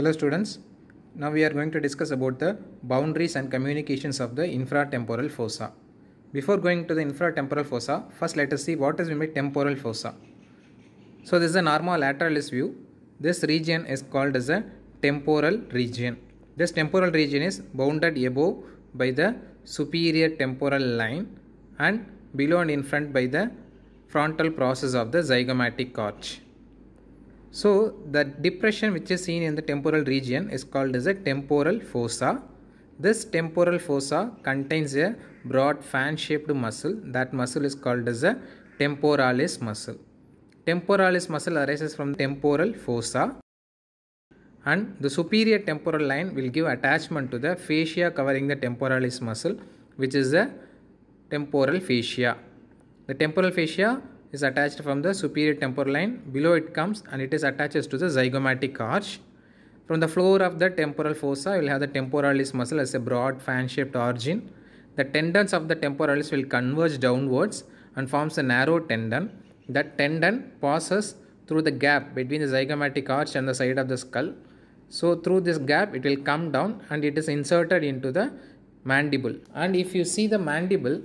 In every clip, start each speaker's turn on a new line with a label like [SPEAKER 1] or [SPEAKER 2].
[SPEAKER 1] Hello students, now we are going to discuss about the boundaries and communications of the infratemporal fossa. Before going to the infratemporal fossa, first let us see what is meant by temporal fossa. So this is a normal lateralis view. This region is called as a temporal region. This temporal region is bounded above by the superior temporal line and below and in front by the frontal process of the zygomatic arch. So the depression which is seen in the temporal region is called as a temporal fossa. This temporal fossa contains a broad fan-shaped muscle. That muscle is called as a temporalis muscle. Temporalis muscle arises from temporal fossa and the superior temporal line will give attachment to the fascia covering the temporalis muscle which is the temporal fascia. The temporal fascia is attached from the superior temporal line. Below it comes and it is attached to the zygomatic arch. From the floor of the temporal fossa, you will have the temporalis muscle as a broad fan-shaped origin. The tendons of the temporalis will converge downwards and forms a narrow tendon. That tendon passes through the gap between the zygomatic arch and the side of the skull. So through this gap, it will come down and it is inserted into the mandible. And if you see the mandible,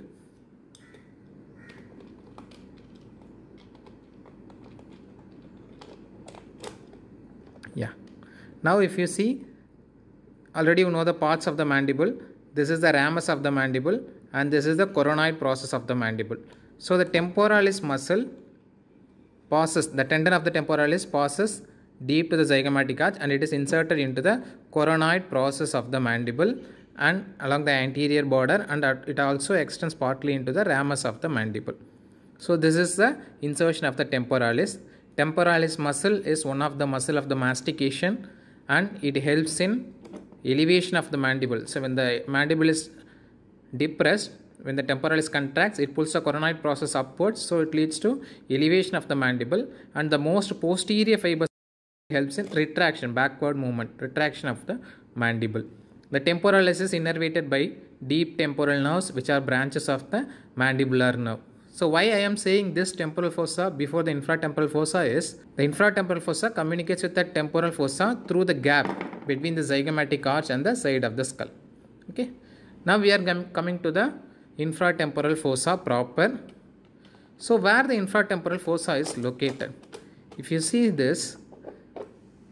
[SPEAKER 1] Now if you see, already you know the parts of the mandible. This is the ramus of the mandible and this is the coronoid process of the mandible. So the temporalis muscle passes, the tendon of the temporalis passes deep to the zygomatic arch and it is inserted into the coronoid process of the mandible and along the anterior border and it also extends partly into the ramus of the mandible. So this is the insertion of the temporalis. Temporalis muscle is one of the muscle of the mastication and it helps in elevation of the mandible. So when the mandible is depressed, when the temporalis contracts, it pulls the coronoid process upwards. So it leads to elevation of the mandible and the most posterior fibers helps in retraction, backward movement, retraction of the mandible. The temporalis is innervated by deep temporal nerves which are branches of the mandibular nerve. So why I am saying this temporal fossa before the infratemporal fossa is the infratemporal fossa communicates with the temporal fossa through the gap between the zygomatic arch and the side of the skull. Okay. Now we are coming to the infratemporal fossa proper. So where the infratemporal fossa is located. If you see this,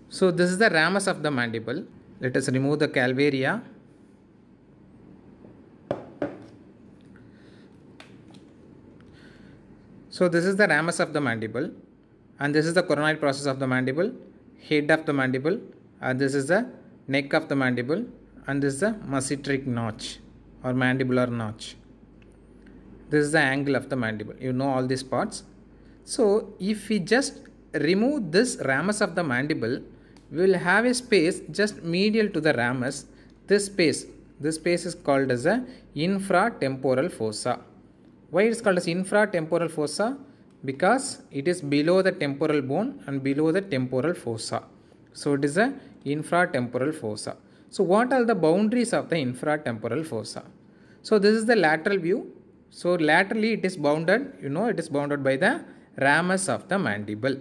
[SPEAKER 1] so this is the ramus of the mandible. Let us remove the calvaria So this is the ramus of the mandible and this is the coronoid process of the mandible, head of the mandible and this is the neck of the mandible and this is the masseteric notch or mandibular notch. This is the angle of the mandible. You know all these parts. So if we just remove this ramus of the mandible, we will have a space just medial to the ramus. This space, this space is called as a infratemporal fossa. Why it is called as infratemporal fossa? Because it is below the temporal bone and below the temporal fossa. So it is a infratemporal fossa. So what are the boundaries of the infratemporal fossa? So this is the lateral view. So laterally it is bounded, you know it is bounded by the ramus of the mandible.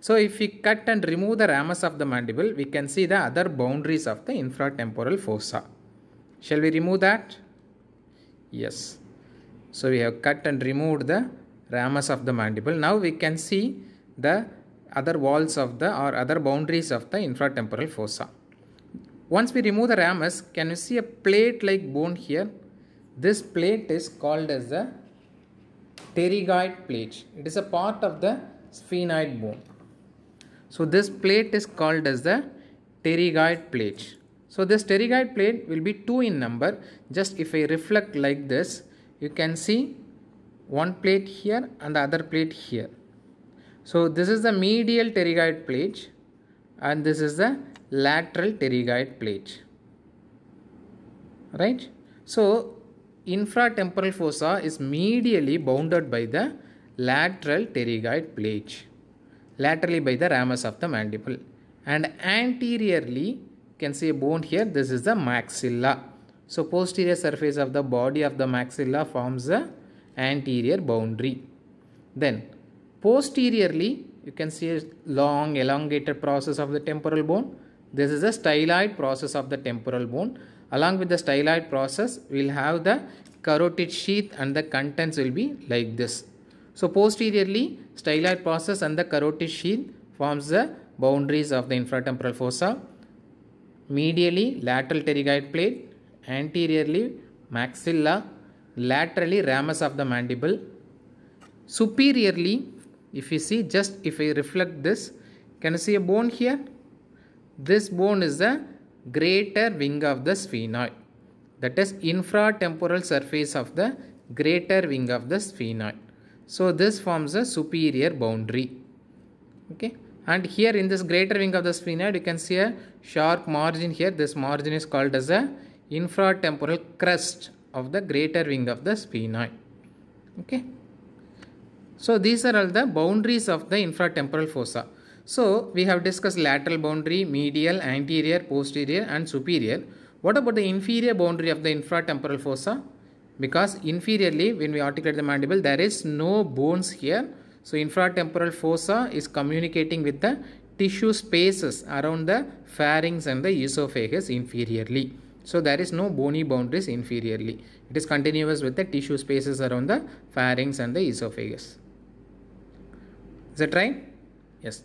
[SPEAKER 1] So if we cut and remove the ramus of the mandible, we can see the other boundaries of the infratemporal fossa. Shall we remove that? Yes. So we have cut and removed the ramus of the mandible. Now we can see the other walls of the or other boundaries of the infratemporal fossa. Once we remove the ramus, can you see a plate like bone here? This plate is called as the pterygoid plate. It is a part of the sphenoid bone. So this plate is called as the pterygoid plate. So this pterygoid plate will be 2 in number. Just if I reflect like this, you can see one plate here and the other plate here. So this is the medial pterygoid plate and this is the lateral pterygoid plate. Right? So infratemporal fossa is medially bounded by the lateral pterygoid plate laterally by the ramus of the mandible and anteriorly can see a bone here this is the maxilla so posterior surface of the body of the maxilla forms the anterior boundary. Then posteriorly you can see a long elongated process of the temporal bone. This is a styloid process of the temporal bone. Along with the styloid process we will have the carotid sheath and the contents will be like this. So posteriorly styloid process and the carotid sheath forms the boundaries of the infratemporal fossa. Medially lateral pterygoid plate anteriorly maxilla, laterally ramus of the mandible. Superiorly, if you see, just if I reflect this, can you see a bone here? This bone is the greater wing of the sphenoid. That is infratemporal surface of the greater wing of the sphenoid. So this forms a superior boundary. Okay. And here in this greater wing of the sphenoid, you can see a sharp margin here. This margin is called as a infratemporal crest of the greater wing of the sphenoid. Okay. So these are all the boundaries of the infratemporal fossa. So we have discussed lateral boundary, medial, anterior, posterior and superior. What about the inferior boundary of the infratemporal fossa? Because inferiorly when we articulate the mandible there is no bones here. So infratemporal fossa is communicating with the tissue spaces around the pharynx and the esophagus inferiorly. So there is no bony boundaries inferiorly. It is continuous with the tissue spaces around the pharynx and the esophagus. Is that right? Yes.